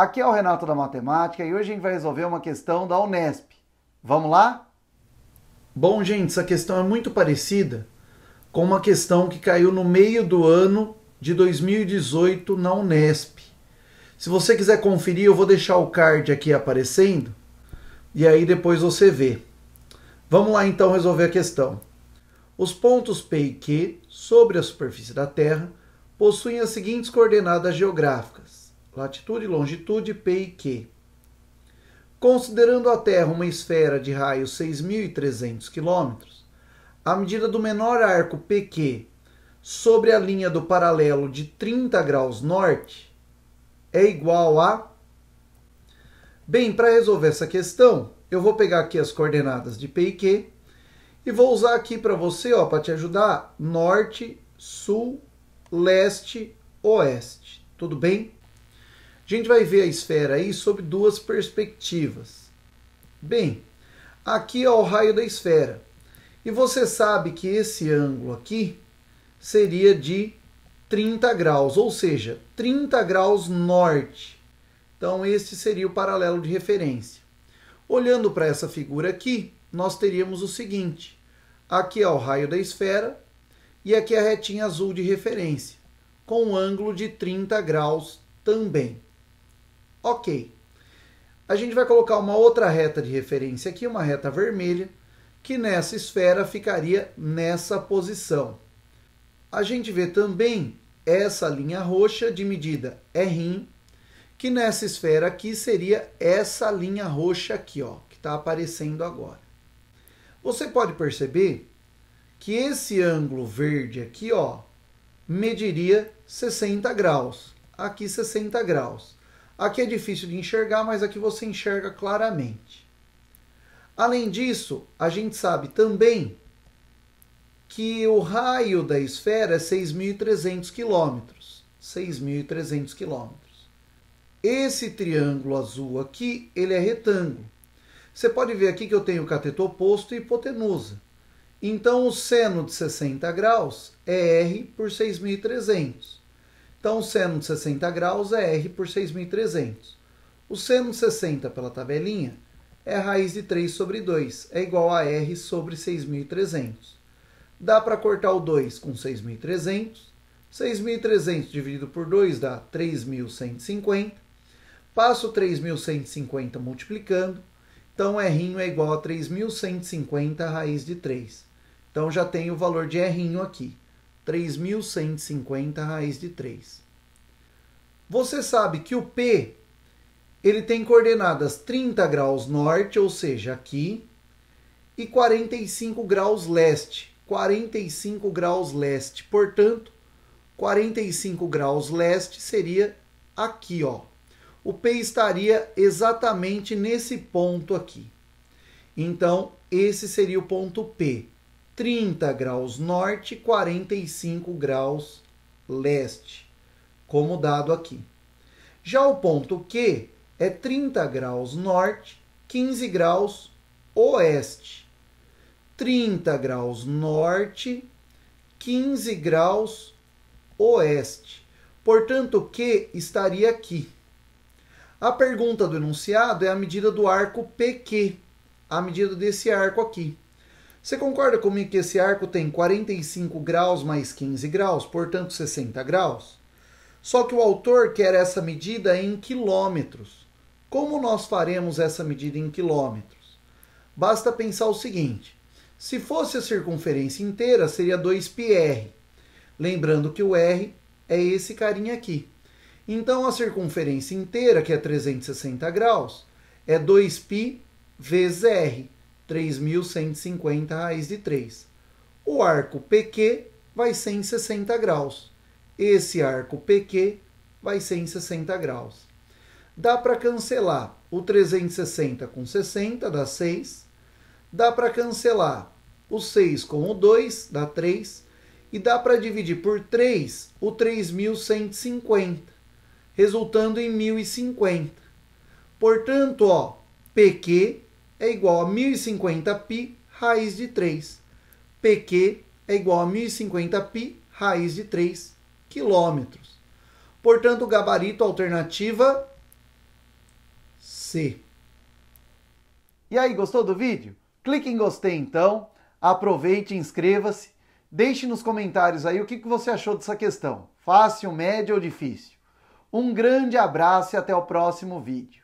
Aqui é o Renato da Matemática e hoje a gente vai resolver uma questão da Unesp. Vamos lá? Bom, gente, essa questão é muito parecida com uma questão que caiu no meio do ano de 2018 na Unesp. Se você quiser conferir, eu vou deixar o card aqui aparecendo e aí depois você vê. Vamos lá então resolver a questão. Os pontos P e Q sobre a superfície da Terra possuem as seguintes coordenadas geográficas: latitude, longitude, P e Q. Considerando a Terra uma esfera de raio 6.300 km, a medida do menor arco PQ sobre a linha do paralelo de 30 graus norte é igual a. Bem, para resolver essa questão, eu vou pegar aqui as coordenadas de P e Q e vou usar aqui para você, ó, para te ajudar, norte, sul, leste, oeste. Tudo bem? A gente vai ver a esfera aí sob duas perspectivas. Bem, aqui é o raio da esfera. E você sabe que esse ângulo aqui seria de 30 graus, ou seja, 30 graus norte. Então, esse seria o paralelo de referência. Olhando para essa figura aqui, nós teríamos o seguinte: aqui é o raio da esfera e aqui é a retinha azul de referência, com um ângulo de 30 graus também. Ok. A gente vai colocar uma outra reta de referência aqui, uma reta vermelha, que nessa esfera ficaria nessa posição. A gente vê também essa linha roxa de medida R, que nessa esfera aqui seria essa linha roxa aqui, ó, que está aparecendo agora. Você pode perceber que esse ângulo verde aqui, ó, mediria 60 graus. Aqui 60 graus. Aqui é difícil de enxergar, mas aqui você enxerga claramente. Além disso, a gente sabe também que o raio da esfera é 6.300 quilômetros. 6.300 quilômetros. Esse triângulo azul aqui, ele é retângulo. Você pode ver aqui que eu tenho cateto oposto e hipotenusa. Então, o seno de 60 graus é R por 6.300. Então, seno de 60 graus é R por 6.300. O seno de 60 pela tabelinha é raiz de 3 sobre 2, é igual a R sobre 6.300. Dá para cortar o 2 com 6.300. 6.300 dividido por 2 dá 3.150. Passo 3.150 multiplicando. Então, R é igual a 3.150 raiz de 3. Então, já tem o valor de R aqui. 3.150 raiz de 3. Você sabe que o P ele tem coordenadas 30 graus norte, ou seja, aqui, e 45 graus leste. 45 graus leste, portanto, 45 graus leste seria aqui, ó. O P estaria exatamente nesse ponto aqui. Então, esse seria o ponto P. 30 graus norte, 45 graus leste, como dado aqui. Já o ponto Q é 30 graus norte, 15 graus oeste. 30 graus norte, 15 graus oeste. Portanto, Q estaria aqui. A pergunta do enunciado é a medida do arco PQ, a medida desse arco aqui. Você concorda comigo que esse arco tem 45 graus mais 15 graus, portanto 60 graus? Só que o autor quer essa medida em quilômetros. Como nós faremos essa medida em quilômetros? Basta pensar o seguinte: se fosse a circunferência inteira, seria 2πr. Lembrando que o r é esse carinha aqui. Então a circunferência inteira, que é 360 graus, é 2π vezes r. 3.150 raiz de 3. O arco PQ vai ser em 60 graus. Esse arco PQ vai ser em 60 graus. Dá para cancelar o 360 com 60, dá 6. Dá para cancelar o 6 com o 2, dá 3. E dá para dividir por 3 o 3.150, resultando em 1.050. Portanto, ó, PQ é igual a 1050π raiz de 3. PQ é igual a 1050π raiz de 3 quilômetros. Portanto, gabarito alternativa C. E aí, gostou do vídeo? Clique em gostei então, aproveite, inscreva-se, deixe nos comentários aí o que você achou dessa questão, fácil, média ou difícil. Um grande abraço e até o próximo vídeo.